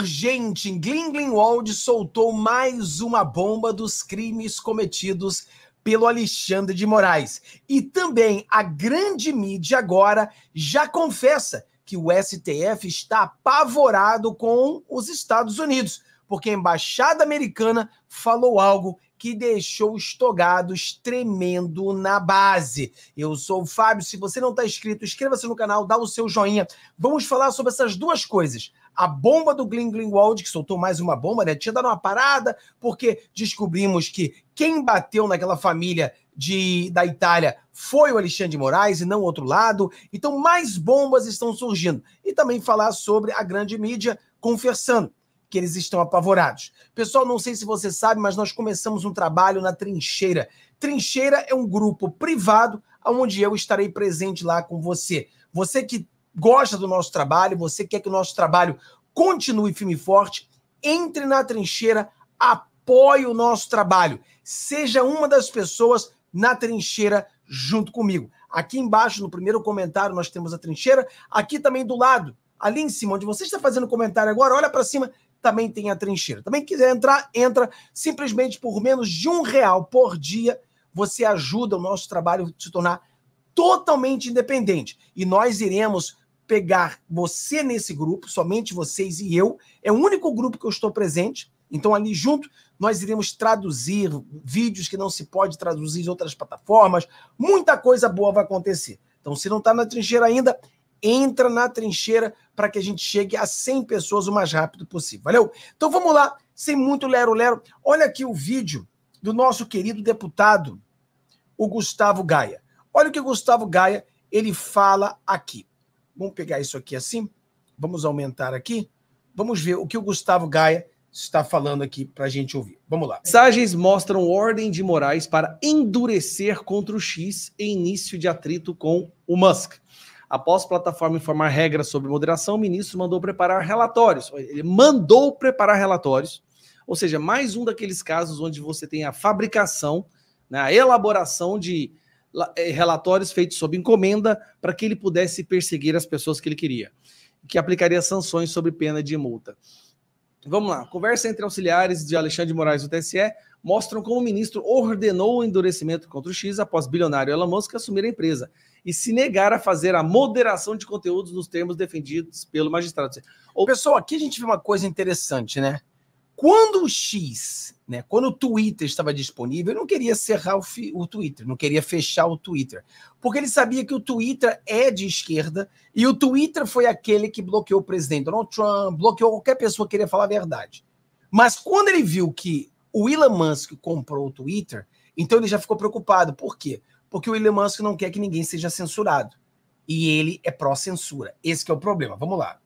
urgente, Glinglingwald soltou mais uma bomba dos crimes cometidos pelo Alexandre de Moraes. E também a grande mídia agora já confessa que o STF está apavorado com os Estados Unidos, porque a embaixada americana falou algo que deixou os togados tremendo na base. Eu sou o Fábio. Se você não está inscrito, inscreva-se no canal, dá o seu joinha. Vamos falar sobre essas duas coisas: a bomba do Glenn Greenwald, que soltou mais uma bomba, né? Tinha dado uma parada, porque descobrimos que quem bateu naquela família de, da Itália foi o Alexandre de Moraes e não o outro lado. Então, mais bombas estão surgindo. E também falar sobre a grande mídia confessando que eles estão apavorados. Pessoal, não sei se você sabe, mas nós começamos um trabalho na Trincheira. Trincheira é um grupo privado onde eu estarei presente lá com você. Você que gosta do nosso trabalho, você quer que o nosso trabalho continue firme e forte, entre na trincheira, apoie o nosso trabalho. Seja uma das pessoas na trincheira junto comigo. Aqui embaixo, no primeiro comentário, nós temos a trincheira. Aqui também do lado, ali em cima, onde você está fazendo comentário agora, olha para cima, também tem a trincheira. Também quiser entrar, entra. Simplesmente por menos de um real por dia, você ajuda o nosso trabalho a se tornar totalmente independente. E nós iremos pegar você nesse grupo, somente vocês e eu. É o único grupo que eu estou presente. Então, ali junto, nós iremos traduzir vídeos que não se pode traduzir em outras plataformas. Muita coisa boa vai acontecer. Então, se não está na trincheira ainda, entra na trincheira para que a gente chegue a 100 pessoas o mais rápido possível. Valeu? Então, vamos lá, sem muito lero-lero. Olha aqui o vídeo do nosso querido deputado, o Gustavo Gaia. Olha o que Gustavo Gaia ele fala aqui. Vamos pegar isso aqui assim? Vamos aumentar aqui? Vamos ver o que o Gustavo Gaia está falando aqui para a gente ouvir. Vamos lá. Mensagens mostram ordem de Moraes para endurecer contra o X em início de atrito com o Musk. Após a plataforma informar regras sobre moderação, o ministro mandou preparar relatórios. Ele mandou preparar relatórios, ou seja, mais um daqueles casos onde você tem a fabricação, né, a elaboração de eh, relatórios feitos sob encomenda para que ele pudesse perseguir as pessoas que ele queria, que aplicaria sanções sobre pena de multa. Vamos lá, conversa entre auxiliares de Alexandre de Moraes do TSE mostram como o ministro ordenou o endurecimento contra o X após bilionário Elon Musk assumir a empresa e se negar a fazer a moderação de conteúdos nos termos defendidos pelo magistrado. Pessoal, aqui a gente vê uma coisa interessante, né? Quando o X, né, quando o Twitter estava disponível, ele não queria cerrar o, o Twitter, não queria fechar o Twitter, porque ele sabia que o Twitter é de esquerda e o Twitter foi aquele que bloqueou o presidente Donald Trump, bloqueou qualquer pessoa que queria falar a verdade. Mas quando ele viu que o Elon Musk comprou o Twitter, então ele já ficou preocupado. Por quê? Porque o Elon Musk não quer que ninguém seja censurado. E ele é pró-censura. Esse é o problema. Vamos lá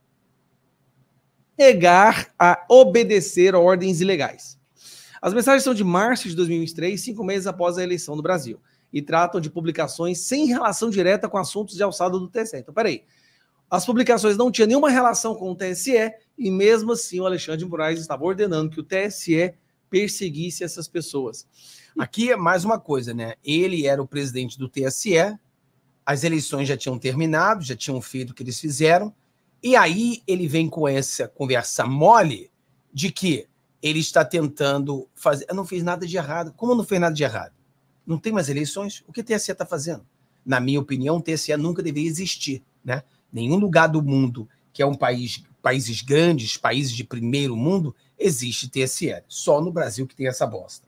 negar a obedecer a ordens ilegais. As mensagens são de março de 2023, cinco meses após a eleição do Brasil, e tratam de publicações sem relação direta com assuntos de alçada do TSE. Então, peraí. As publicações não tinham nenhuma relação com o TSE, e mesmo assim o Alexandre Moraes estava ordenando que o TSE perseguisse essas pessoas. Aqui é mais uma coisa, né? Ele era o presidente do TSE, as eleições já tinham terminado, já tinham feito o que eles fizeram, e aí ele vem com essa conversa mole de que ele está tentando fazer. Eu não fiz nada de errado. Como não fez nada de errado? Não tem mais eleições? O que o TSE está fazendo? Na minha opinião, o TSE nunca deveria existir. Né? Nenhum lugar do mundo que é um país, países grandes, países de primeiro mundo, existe TSE. Só no Brasil que tem essa bosta.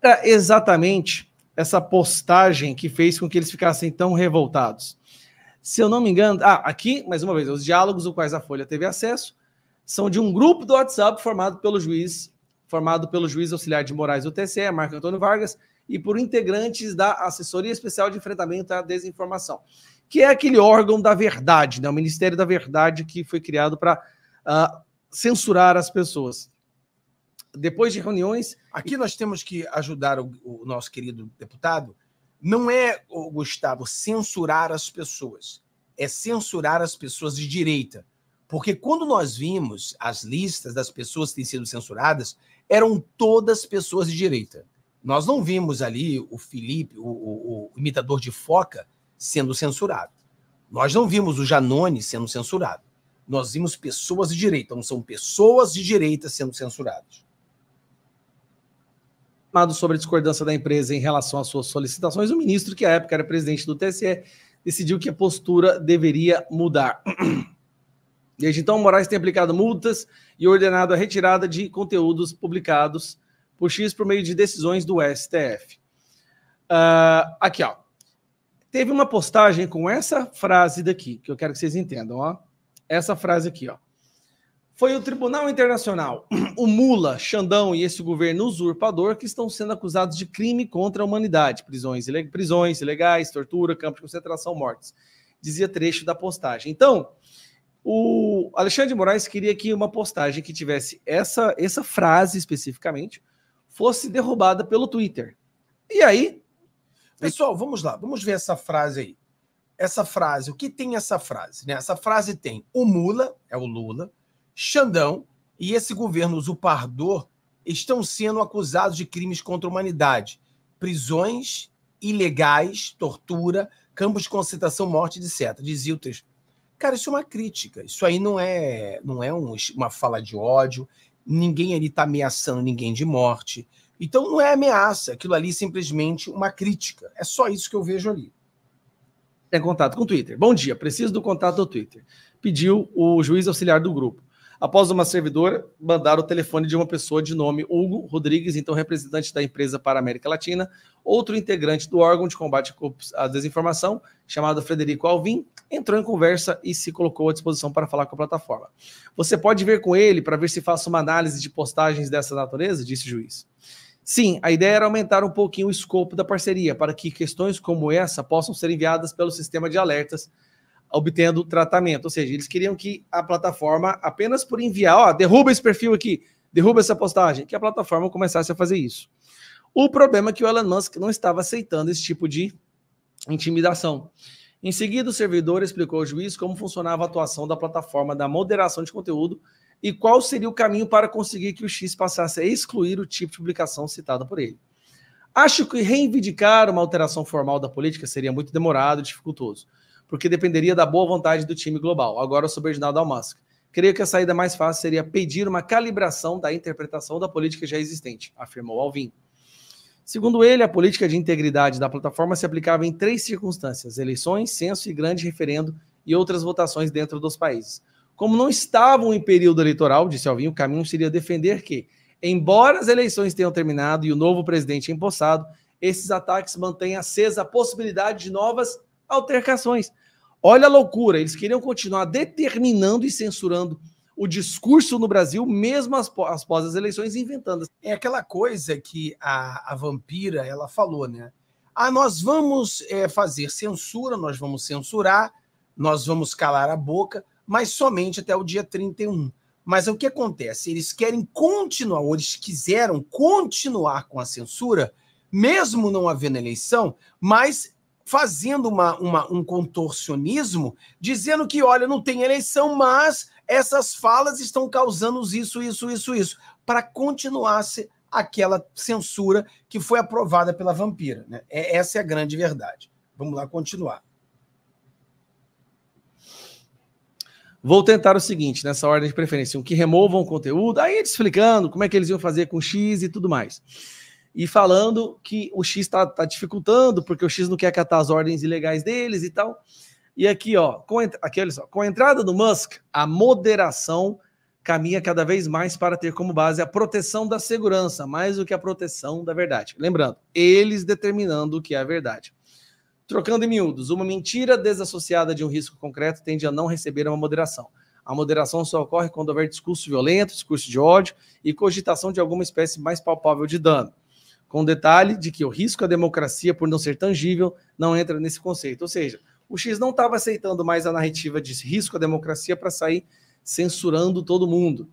É exatamente essa postagem que fez com que eles ficassem tão revoltados se eu não me engano, ah, aqui, mais uma vez, os diálogos aos quais a Folha teve acesso são de um grupo do WhatsApp formado pelo juiz, formado pelo juiz auxiliar de Moraes do TCE, Marco Antônio Vargas, e por integrantes da Assessoria Especial de Enfrentamento à Desinformação, que é aquele órgão da verdade, né, o Ministério da Verdade que foi criado para uh, ah, censurar as pessoas. Depois de reuniões. Aqui nós temos que ajudar o, o nosso querido deputado não é, Gustavo, censurar as pessoas, é censurar as pessoas de direita. Porque quando nós vimos as listas das pessoas que têm sido censuradas, eram todas pessoas de direita. Nós não vimos ali o Felipe, o, o, o imitador de foca, sendo censurado. Nós não vimos o Janone sendo censurado. Nós vimos pessoas de direita. Então, são pessoas de direita sendo censuradas. Informado sobre a discordância da empresa em relação às suas solicitações, o ministro, que à época era presidente do TSE, decidiu que a postura deveria mudar. Desde então, Moraes tem aplicado multas e ordenado a retirada de conteúdos publicados por X por meio de decisões do STF. Uh, ah, aqui, ó. Teve uma postagem com essa frase daqui, que eu quero que vocês entendam, ó. Essa frase aqui, ó. Foi o Tribunal Internacional, o Mula, Xandão e esse governo usurpador que estão sendo acusados de crime contra a humanidade, prisões, prisões ilegais, tortura, campos de concentração, mortes. Dizia trecho da postagem. Então, o Alexandre de Moraes queria que uma postagem que tivesse essa, essa frase especificamente fosse derrubada pelo Twitter. E aí. Pessoal, vamos lá, vamos ver essa frase aí. Essa frase, o que tem essa frase? Né? Essa frase tem o Mula, é o Lula, Xandão e esse governo usurpador estão sendo acusados de crimes contra a humanidade, prisões ilegais, tortura, campos de concentração, morte, etc. Dizia o texto. Cara, isso é uma crítica. Isso aí não é, não é um, uma fala de ódio. Ninguém ali está ameaçando ninguém de morte. Então não é ameaça. Aquilo ali é simplesmente uma crítica. É só isso que eu vejo ali. Tem contato com o Twitter. Bom dia. Preciso do contato do Twitter. Pediu o juiz auxiliar do grupo após uma servidora mandar o telefone de uma pessoa de nome Hugo Rodrigues, então representante da empresa para a América Latina, outro integrante do órgão de combate à desinformação, chamado Frederico Alvim, entrou em conversa e se colocou à disposição para falar com a plataforma. Você pode ver com ele para ver se faço uma análise de postagens dessa natureza, disse o juiz. Sim, a ideia era aumentar um pouquinho o escopo da parceria para que questões como essa possam ser enviadas pelo sistema de alertas obtendo tratamento. Ou seja, eles queriam que a plataforma, apenas por enviar, ó, derruba esse perfil aqui, derruba essa postagem, que a plataforma começasse a fazer isso. O problema é que o Elon Musk não estava aceitando esse tipo de intimidação. Em seguida, o servidor explicou ao juiz como funcionava a atuação da plataforma da moderação de conteúdo e qual seria o caminho para conseguir que o X passasse a excluir o tipo de publicação citada por ele. Acho que reivindicar uma alteração formal da política seria muito demorado e dificultoso porque dependeria da boa vontade do time global, agora subordinado ao Musk. Creio que a saída mais fácil seria pedir uma calibração da interpretação da política já existente, afirmou Alvim. Segundo ele, a política de integridade da plataforma se aplicava em três circunstâncias: eleições, censo e grande referendo e outras votações dentro dos países. Como não estavam em período eleitoral, disse Alvim, o caminho seria defender que, embora as eleições tenham terminado e o novo presidente empossado, esses ataques mantêm acesa a possibilidade de novas altercações. Olha a loucura, eles queriam continuar determinando e censurando o discurso no Brasil, mesmo após as eleições, inventando. É aquela coisa que a, a vampira ela falou, né? Ah, nós vamos é, fazer censura, nós vamos censurar, nós vamos calar a boca, mas somente até o dia 31. Mas o que acontece? Eles querem continuar, ou eles quiseram continuar com a censura, mesmo não havendo eleição, mas fazendo uma, uma, um contorcionismo, dizendo que, olha, não tem eleição, mas essas falas estão causando isso, isso, isso, isso, para continuar-se aquela censura que foi aprovada pela vampira. Né? É, essa é a grande verdade. Vamos lá continuar. Vou tentar o seguinte, nessa ordem de preferência, um que removam o conteúdo, aí explicando como é que eles iam fazer com X e tudo mais e falando que o X está tá dificultando, porque o X não quer catar as ordens ilegais deles e tal. E aqui, ó, com, aqui, olha só, com a entrada do Musk, a moderação caminha cada vez mais para ter como base a proteção da segurança, mais do que a proteção da verdade. Lembrando, eles determinando o que é a verdade. Trocando em miúdos, uma mentira desassociada de um risco concreto tende a não receber uma moderação. A moderação só ocorre quando houver discurso violento, discurso de ódio e cogitação de alguma espécie mais palpável de dano com o detalhe de que o risco à democracia, por não ser tangível, não entra nesse conceito. Ou seja, o X não estava aceitando mais a narrativa de risco à democracia para sair censurando todo mundo.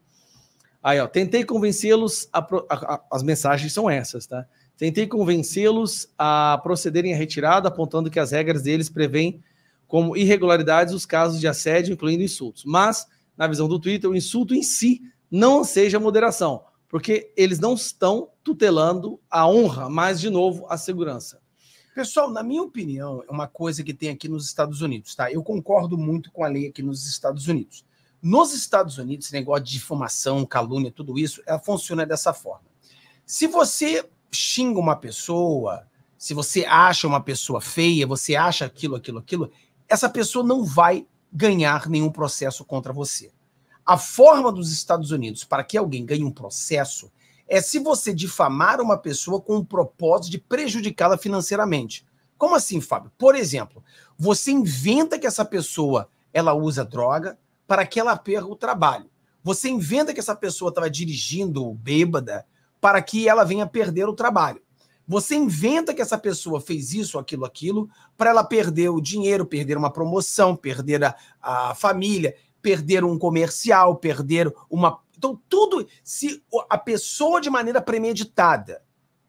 Aí, ó, tentei convencê-los, a, a, a, as mensagens são essas, tá? Tentei convencê-los a procederem à retirada, apontando que as regras deles prevêem como irregularidades os casos de assédio, incluindo insultos. Mas, na visão do Twitter, o insulto em si não seja moderação porque eles não estão tutelando a honra, mas, de novo, a segurança. Pessoal, na minha opinião, é uma coisa que tem aqui nos Estados Unidos, tá? Eu concordo muito com a lei aqui nos Estados Unidos. Nos Estados Unidos, esse negócio de difamação, calúnia, tudo isso, ela funciona dessa forma. Se você xinga uma pessoa, se você acha uma pessoa feia, você acha aquilo, aquilo, aquilo, essa pessoa não vai ganhar nenhum processo contra você. A forma dos Estados Unidos para que alguém ganhe um processo é se você difamar uma pessoa com o propósito de prejudicá-la financeiramente. Como assim, Fábio? Por exemplo, você inventa que essa pessoa ela usa droga para que ela perca o trabalho. Você inventa que essa pessoa estava dirigindo bêbada para que ela venha perder o trabalho. Você inventa que essa pessoa fez isso, aquilo, aquilo, para ela perder o dinheiro, perder uma promoção, perder a, a família perder um comercial, perder uma. Então, tudo. Se a pessoa, de maneira premeditada,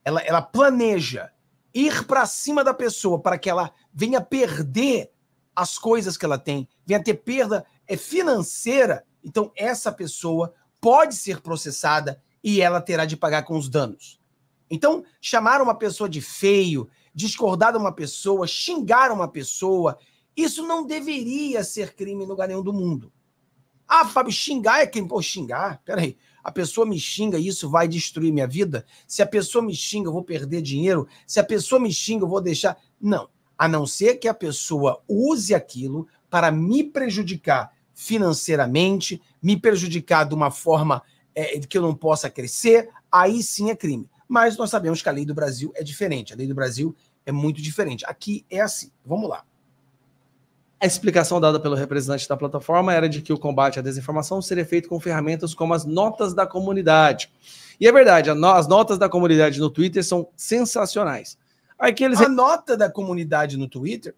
ela, ela planeja ir para cima da pessoa para que ela venha perder as coisas que ela tem, venha ter perda é, financeira, então essa pessoa pode ser processada e ela terá de pagar com os danos. Então, chamar uma pessoa de feio, discordar de uma pessoa, xingar uma pessoa, isso não deveria ser crime no lugar nenhum do mundo. Ah, Fábio, xingar é quem? Pô, xingar? Peraí. A pessoa me xinga e isso vai destruir minha vida? Se a pessoa me xinga, eu vou perder dinheiro? Se a pessoa me xinga, eu vou deixar. Não. A não ser que a pessoa use aquilo para me prejudicar financeiramente, me prejudicar de uma forma é, que eu não possa crescer, aí sim é crime. Mas nós sabemos que a lei do Brasil é diferente. A lei do Brasil é muito diferente. Aqui é assim. Vamos lá. A explicação dada pelo representante da plataforma era de que o combate à desinformação seria feito com ferramentas como as notas da comunidade. E é verdade, as notas da comunidade no Twitter são sensacionais. A nota da comunidade no Twitter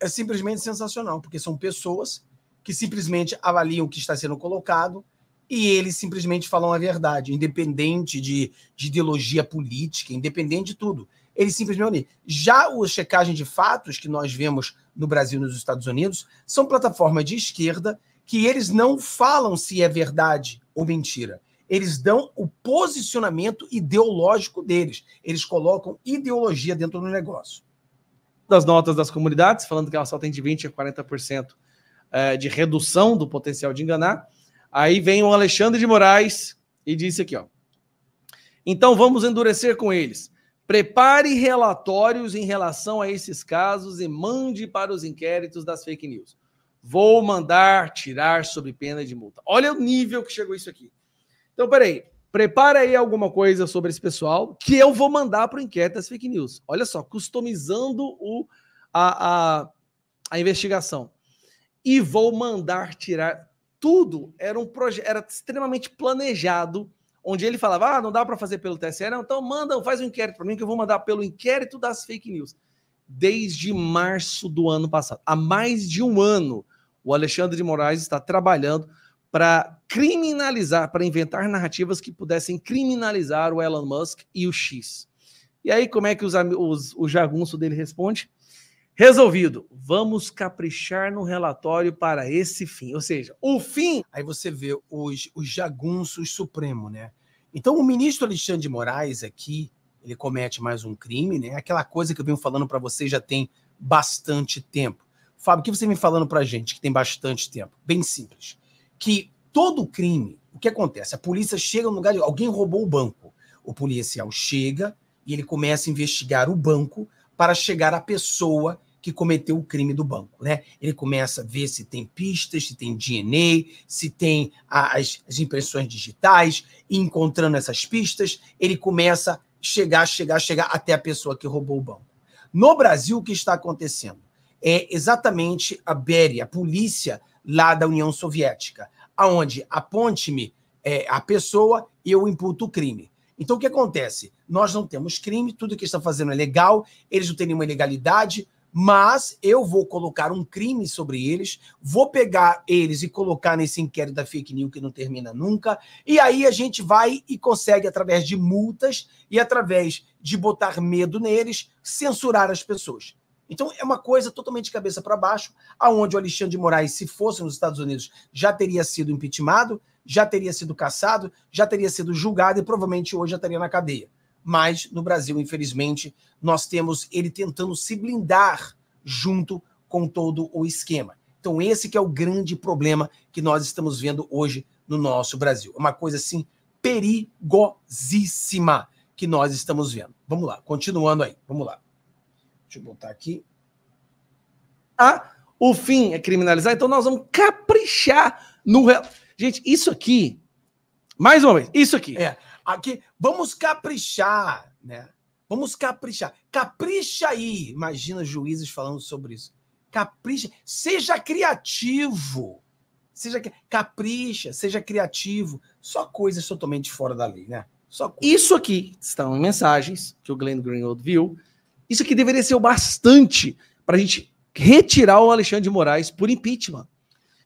é simplesmente sensacional, porque são pessoas que simplesmente avaliam o que está sendo colocado e eles simplesmente falam a verdade, independente de, de ideologia política, independente de tudo ele simplesmente unir. Já o checagem de fatos que nós vemos no Brasil e nos Estados Unidos são plataformas de esquerda que eles não falam se é verdade ou mentira. Eles dão o posicionamento ideológico deles. Eles colocam ideologia dentro do negócio. Das notas das comunidades, falando que ela só tem de 20% a 40% eh, de redução do potencial de enganar. Aí vem o Alexandre de Moraes e disse aqui, ó. Então vamos endurecer com eles. Prepare relatórios em relação a esses casos e mande para os inquéritos das fake news. Vou mandar tirar sobre pena de multa. Olha o nível que chegou isso aqui. Então, peraí. Prepara aí alguma coisa sobre esse pessoal que eu vou mandar para o inquérito das fake news. Olha só, customizando o, a, a, a investigação. E vou mandar tirar. Tudo era um projeto, era extremamente planejado onde ele falava: ah, não dá para fazer pelo TSE, não, então manda, faz um inquérito para mim que eu vou mandar pelo inquérito das fake news. Desde março do ano passado, há mais de um ano, o Alexandre de Moraes está trabalhando para criminalizar, para inventar narrativas que pudessem criminalizar o Elon Musk e o X. E aí, como é que os, os, o jagunço dele responde? Resolvido. Vamos caprichar no relatório para esse fim. Ou seja, o fim. Aí você vê os, os jagunços supremo, né? Então, o ministro Alexandre de Moraes aqui, ele comete mais um crime, né? Aquela coisa que eu venho falando para vocês já tem bastante tempo. Fábio, o que você vem falando para gente que tem bastante tempo? Bem simples. Que todo crime, o que acontece? A polícia chega no lugar de. Alguém roubou o banco. O policial chega e ele começa a investigar o banco para chegar à pessoa que cometeu o crime do banco, né? Ele começa a ver se tem pistas, se tem DNA, se tem as, as impressões digitais, e encontrando essas pistas, ele começa a chegar, chegar, chegar até a pessoa que roubou o banco. No Brasil, o que está acontecendo? É exatamente a Beri, a polícia lá da União Soviética, aonde aponte-me é, a pessoa e eu imputo o crime. Então, o que acontece? Nós não temos crime, tudo que está fazendo é legal, eles não têm nenhuma ilegalidade, mas eu vou colocar um crime sobre eles, vou pegar eles e colocar nesse inquérito da fake news que não termina nunca, e aí a gente vai e consegue, através de multas e através de botar medo neles, censurar as pessoas. Então é uma coisa totalmente de cabeça para baixo, aonde o Alexandre de Moraes, se fosse nos Estados Unidos, já teria sido impeachmentado, já teria sido caçado, já teria sido julgado e provavelmente hoje já estaria na cadeia. Mas no Brasil, infelizmente, nós temos ele tentando se blindar junto com todo o esquema. Então esse que é o grande problema que nós estamos vendo hoje no nosso Brasil. É uma coisa assim perigosíssima que nós estamos vendo. Vamos lá, continuando aí. Vamos lá. Deixa eu botar aqui. Ah, o fim é criminalizar, então nós vamos caprichar no Gente, isso aqui, mais uma vez, isso aqui. É, aqui, vamos caprichar, né? Vamos caprichar. Capricha aí, imagina juízes falando sobre isso. Capricha, seja criativo. Seja capricha, seja criativo. Só coisas totalmente fora da lei, né? Só Isso aqui estão em mensagens que o Glenn Greenwald viu. Isso aqui deveria ser o bastante para a gente retirar o Alexandre de Moraes por impeachment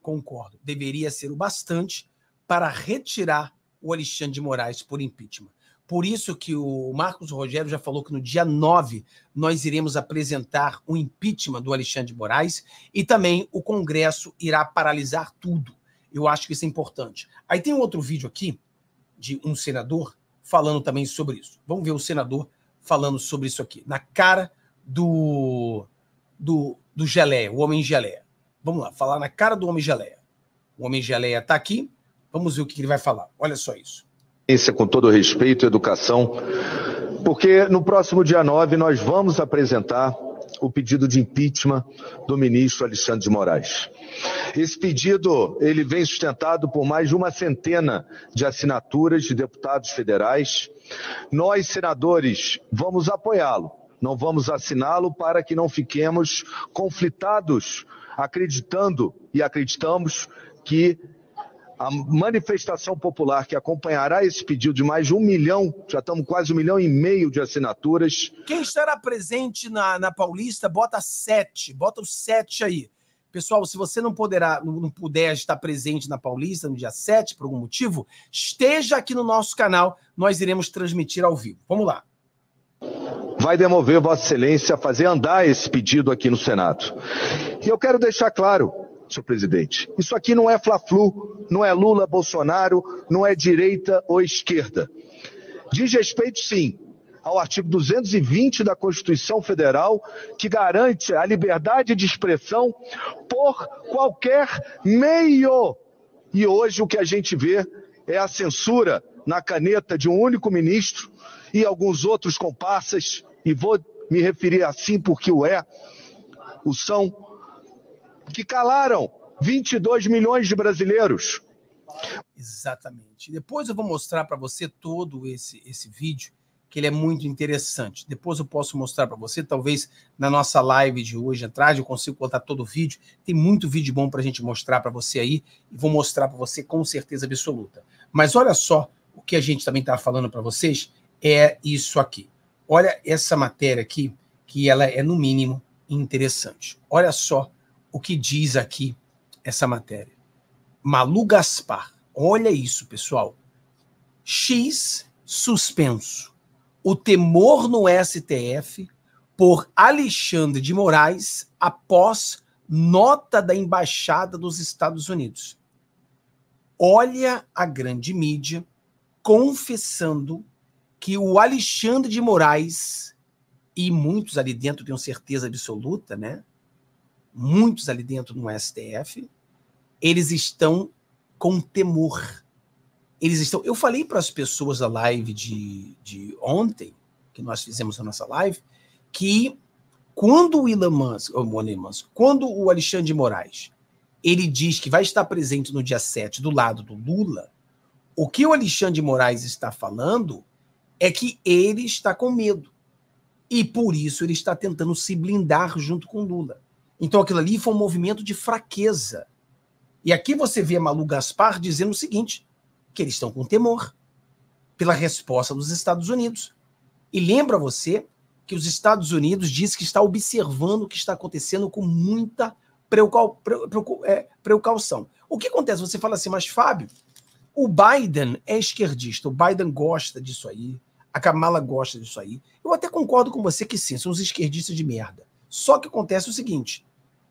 concordo, deveria ser o bastante para retirar o Alexandre de Moraes por impeachment. Por isso que o Marcos Rogério já falou que no dia 9 nós iremos apresentar o impeachment do Alexandre de Moraes e também o Congresso irá paralisar tudo. Eu acho que isso é importante. Aí tem um outro vídeo aqui de um senador falando também sobre isso. Vamos ver o senador falando sobre isso aqui, na cara do, do, do Geleia, o homem Geleia. Vamos lá, falar na cara do Homem Geleia. O Homem Geleia está aqui, vamos ver o que ele vai falar. Olha só isso. É com todo respeito, educação, porque no próximo dia 9 nós vamos apresentar o pedido de impeachment do ministro Alexandre de Moraes. Esse pedido ele vem sustentado por mais de uma centena de assinaturas de deputados federais. Nós, senadores, vamos apoiá-lo, não vamos assiná-lo para que não fiquemos conflitados acreditando e acreditamos que a manifestação popular que acompanhará esse pedido de mais de um milhão, já estamos quase um milhão e meio de assinaturas. Quem estará presente na, na Paulista, bota sete, bota os sete aí. Pessoal, se você não poderá, não puder estar presente na Paulista no dia 7 por algum motivo, esteja aqui no nosso canal, nós iremos transmitir ao vivo. Vamos lá vai demover Vossa Excelência a fazer andar esse pedido aqui no Senado. E eu quero deixar claro, senhor presidente, isso aqui não é Fla-Flu, não é Lula, Bolsonaro, não é direita ou esquerda. Diz respeito, sim, ao artigo 220 da Constituição Federal, que garante a liberdade de expressão por qualquer meio. E hoje o que a gente vê é a censura na caneta de um único ministro e alguns outros comparsas e vou me referir assim porque o é, o são, que calaram 22 milhões de brasileiros. Exatamente. Depois eu vou mostrar para você todo esse, esse vídeo, que ele é muito interessante. Depois eu posso mostrar para você, talvez na nossa live de hoje à tarde, eu consigo contar todo o vídeo. Tem muito vídeo bom para a gente mostrar para você aí, e vou mostrar para você com certeza absoluta. Mas olha só o que a gente também está falando para vocês, é isso aqui. Olha essa matéria aqui, que ela é no mínimo interessante. Olha só o que diz aqui essa matéria. Malu Gaspar. Olha isso, pessoal. X suspenso. O temor no STF por Alexandre de Moraes após nota da embaixada dos Estados Unidos. Olha a grande mídia confessando que o Alexandre de Moraes e muitos ali dentro tenho certeza absoluta, né? Muitos ali dentro no STF, eles estão com temor. Eles estão. Eu falei para as pessoas da live de, de ontem, que nós fizemos a nossa live, que quando o Elon Musk, Elon Musk, quando o Alexandre de Moraes, ele diz que vai estar presente no dia 7 do lado do Lula, o que o Alexandre de Moraes está falando é que ele está com medo. E por isso ele está tentando se blindar junto com Lula. Então aquilo ali foi um movimento de fraqueza. E aqui você vê Malu Gaspar dizendo o seguinte: que eles estão com temor pela resposta dos Estados Unidos. E lembra você que os Estados Unidos diz que está observando o que está acontecendo com muita é, precaução. O que acontece? Você fala assim, mas Fábio, o Biden é esquerdista, o Biden gosta disso aí, a Kamala gosta disso aí. Eu até concordo com você que sim, são os esquerdistas de merda. Só que acontece o seguinte: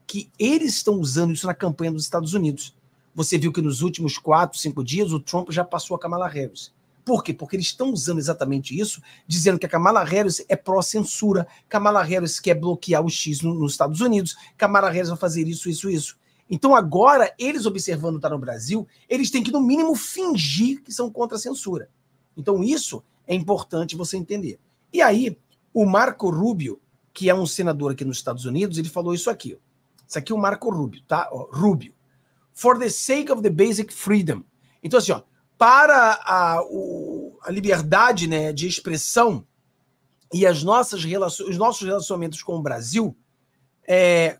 que eles estão usando isso na campanha dos Estados Unidos. Você viu que nos últimos quatro, cinco dias, o Trump já passou a Kamala Harris. Por quê? Porque eles estão usando exatamente isso, dizendo que a Kamala Harris é pró-censura, Kamala Harris quer bloquear o X no, nos Estados Unidos, Kamala Harris vai fazer isso, isso, isso. Então agora, eles observando estar tá no Brasil, eles têm que, no mínimo, fingir que são contra a censura. Então isso é importante você entender. E aí, o Marco Rubio, que é um senador aqui nos Estados Unidos, ele falou isso aqui. Isso aqui é o Marco Rubio, tá? Rubio. For the sake of the basic freedom. Então, assim, ó, para a, o, a liberdade né, de expressão e as nossas relações, os nossos relacionamentos com o Brasil, é,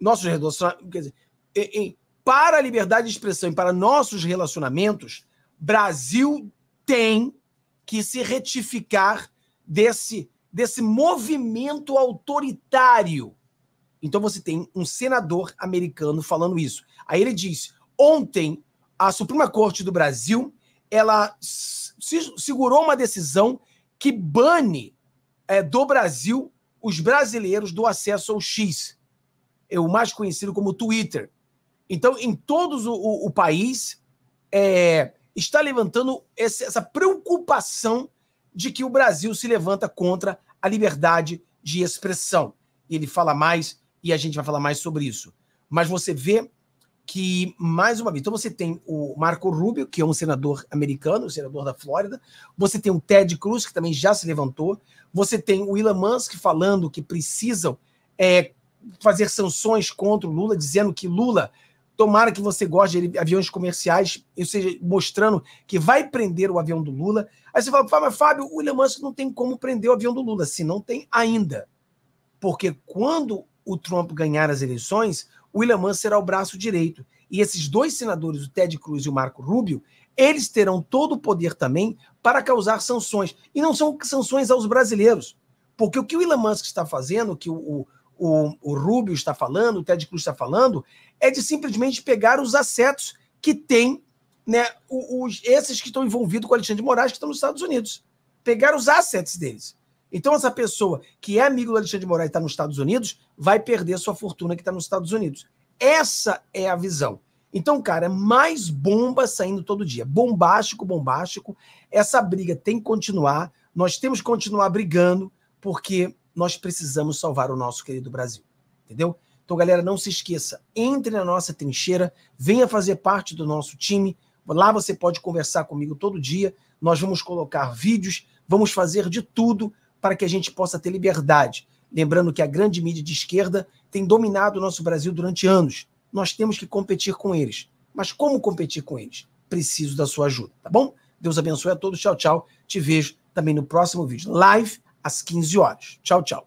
nossos relacionamentos, quer dizer, em, para a liberdade de expressão e para nossos relacionamentos, Brasil tem que se retificar desse, desse movimento autoritário. Então você tem um senador americano falando isso. Aí ele diz: ontem a Suprema Corte do Brasil ela segurou uma decisão que bane é, do Brasil os brasileiros do acesso ao X, é o mais conhecido como Twitter. Então, em todo o, o, o país, é, está levantando essa preocupação de que o Brasil se levanta contra a liberdade de expressão. Ele fala mais e a gente vai falar mais sobre isso. Mas você vê que, mais uma vez, então você tem o Marco Rubio, que é um senador americano, um senador da Flórida, você tem o Ted Cruz, que também já se levantou, você tem o Elon Musk falando que precisam é, fazer sanções contra o Lula, dizendo que Lula Tomara que você goste de aviões comerciais, ou seja, mostrando que vai prender o avião do Lula. Aí você fala, mas Fábio, o William Musk não tem como prender o avião do Lula. Se não tem ainda. Porque quando o Trump ganhar as eleições, o William Musk será o braço direito. E esses dois senadores, o Ted Cruz e o Marco Rubio, eles terão todo o poder também para causar sanções. E não são sanções aos brasileiros. Porque o que o Elon Musk está fazendo, que o, o, o Rubio está falando, o Ted Cruz está falando, é de simplesmente pegar os assetos que tem né, os, esses que estão envolvidos com o Alexandre de Moraes, que estão nos Estados Unidos. Pegar os assets deles. Então, essa pessoa que é amigo do Alexandre de Moraes e está nos Estados Unidos, vai perder sua fortuna que está nos Estados Unidos. Essa é a visão. Então, cara, é mais bomba saindo todo dia. Bombástico, bombástico. Essa briga tem que continuar. Nós temos que continuar brigando, porque nós precisamos salvar o nosso querido Brasil. Entendeu? Então, galera, não se esqueça, entre na nossa trincheira, venha fazer parte do nosso time. Lá você pode conversar comigo todo dia. Nós vamos colocar vídeos, vamos fazer de tudo para que a gente possa ter liberdade. Lembrando que a grande mídia de esquerda tem dominado o nosso Brasil durante anos. Nós temos que competir com eles. Mas como competir com eles? Preciso da sua ajuda, tá bom? Deus abençoe a todos. Tchau, tchau. Te vejo também no próximo vídeo. Live às 15 horas. Tchau, tchau.